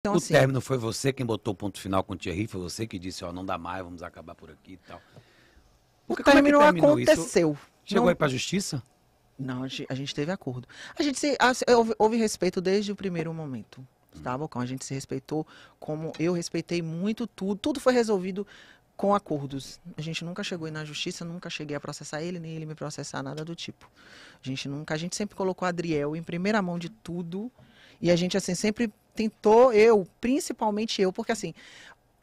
Então, o assim, término foi você quem botou o ponto final com o Thierry, foi você que disse, ó, não dá mais, vamos acabar por aqui e tal. Porque o é término é aconteceu. Isso? Chegou não... aí para a justiça? Não, a gente teve acordo. A gente se, houve, houve, respeito desde o primeiro momento, tá, hum. Bocão? A gente se respeitou como eu respeitei muito tudo. Tudo foi resolvido com acordos. A gente nunca chegou aí na justiça, nunca cheguei a processar ele, nem ele me processar, nada do tipo. A gente nunca, a gente sempre colocou Adriel em primeira mão de tudo. E a gente, assim, sempre tentou, eu, principalmente eu, porque assim,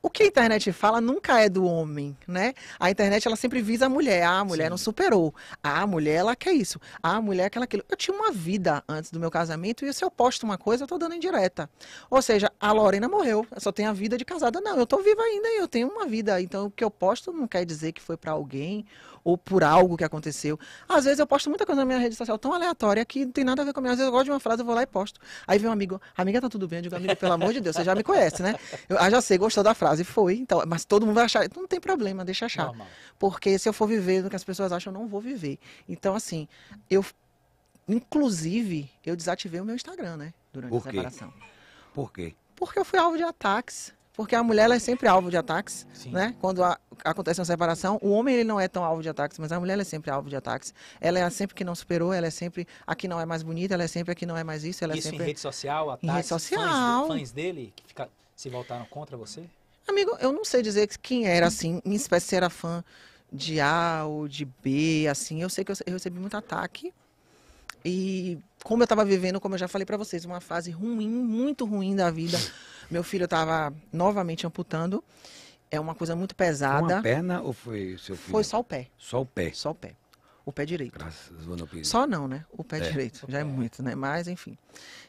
o que a internet fala nunca é do homem, né? A internet ela sempre visa a mulher. Ah, a mulher Sim. não superou. Ah, a mulher ela quer isso. Ah, a mulher aquela aquilo. Eu tinha uma vida antes do meu casamento e se eu posto uma coisa, eu tô dando indireta. Ou seja, a Lorena morreu. Eu só tenho a vida de casada. Não, eu tô viva ainda e eu tenho uma vida. Então o que eu posto não quer dizer que foi para alguém ou por algo que aconteceu. Às vezes eu posto muita coisa na minha rede social tão aleatória que não tem nada a ver com a minha. Às vezes eu gosto de uma frase, eu vou lá e posto. Aí vem um amigo, amiga, tá tudo bem? Eu digo, amigo, pelo amor de Deus, você já me conhece, né? Eu ah, já sei, gostou da frase. E foi, então, mas todo mundo vai achar, não tem problema, deixa achar. Normal. Porque se eu for viver do que as pessoas acham, eu não vou viver. Então, assim, eu inclusive, eu desativei o meu Instagram, né, durante Por a separação. Por quê? Porque eu fui alvo de ataques. Porque a mulher é sempre alvo de ataques, Sim. né? Quando a, acontece uma separação, o homem ele não é tão alvo de ataques, mas a mulher é sempre alvo de ataques. Ela é sempre que não superou, ela é sempre a que não é mais bonita, ela é sempre a que não é mais isso, ela é isso é sempre em rede social, ataques, em rede social. Fãs, fãs dele que fica, se voltaram contra você? Amigo, eu não sei dizer quem era, assim, em espécie se era fã de A ou de B, assim. Eu sei que eu, recebi muito ataque. E como eu estava vivendo, como eu já falei para vocês, uma fase ruim, muito ruim da vida. Meu filho estava novamente amputando. É uma coisa muito pesada. Uma perna ou foi seu filho? Foi só o pé. Só o pé. Só o pé. O pé direito. Graças a Deus. Só não, né? O pé é. direito. Já é, é. muito, né? Mas, enfim.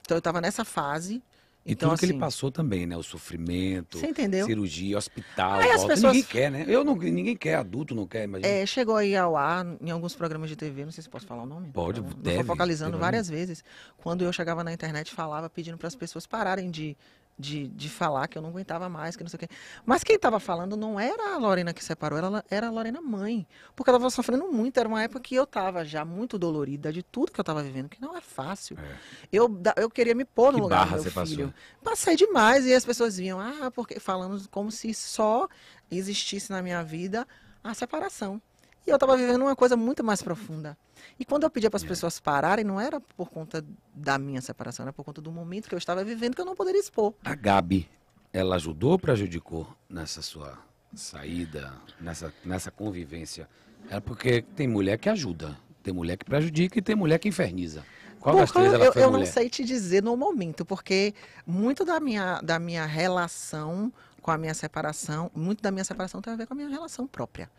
Então, eu estava nessa fase então, tudo assim, que ele assim passou também, né? O sofrimento, cirurgia, hospital, aí volta. Pessoas... ninguém quer, né? Eu não, ninguém quer, adulto não quer, imagina. É, chegou aí ao ar em alguns programas de TV, não sei se posso falar o nome. Pode, deve. Estou focalizando deve. várias vezes. Quando eu chegava na internet, falava pedindo para as pessoas pararem de de, de falar que eu não aguentava mais, que não sei o quê. Mas quem estava falando não era a Lorena que separou, ela era a Lorena mãe. Porque ela estava sofrendo muito, era uma época que eu estava já muito dolorida de tudo que eu estava vivendo, que não é fácil. É. Eu, eu queria me pôr no que lugar do meu filho. Passou? Passei demais e as pessoas vinham, ah, porque falando como se só existisse na minha vida a separação. E eu estava vivendo uma coisa muito mais profunda. E quando eu pedia para as é. pessoas pararem, não era por conta da minha separação, era por conta do momento que eu estava vivendo que eu não poderia expor. A Gabi, ela ajudou ou prejudicou nessa sua saída, nessa, nessa convivência? É porque tem mulher que ajuda, tem mulher que prejudica e tem mulher que inferniza. Qual das três ela eu, foi Eu mulher? não sei te dizer no momento, porque muito da minha, da minha relação com a minha separação, muito da minha separação tem a ver com a minha relação própria.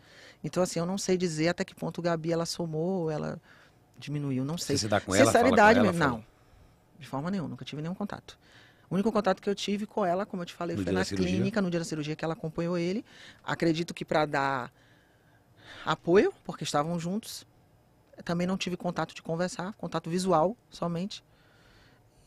Então, assim, eu não sei dizer até que ponto Gabi ela somou, ela diminuiu, não sei. Você se dá com Sinceridade ela, Sinceridade, mesmo, não. De forma nenhuma, nunca tive nenhum contato. O único contato que eu tive com ela, como eu te falei, no foi na clínica, no dia da cirurgia que ela acompanhou ele. Acredito que para dar apoio, porque estavam juntos. também não tive contato de conversar, contato visual somente.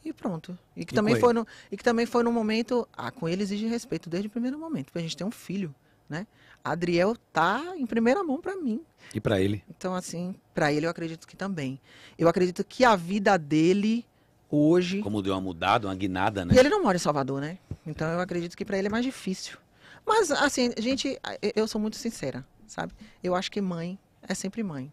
E pronto. E que, e também, foi no, e que também foi num momento. Ah, com ele exige respeito desde o primeiro momento, porque a gente tem um filho, né? Adriel tá em primeira mão para mim. E para ele? Então, assim, para ele eu acredito que também. Eu acredito que a vida dele hoje. Como deu uma mudada, uma guinada, né? E ele não mora em Salvador, né? Então eu acredito que para ele é mais difícil. Mas, assim, gente, eu sou muito sincera, sabe? Eu acho que mãe é sempre mãe.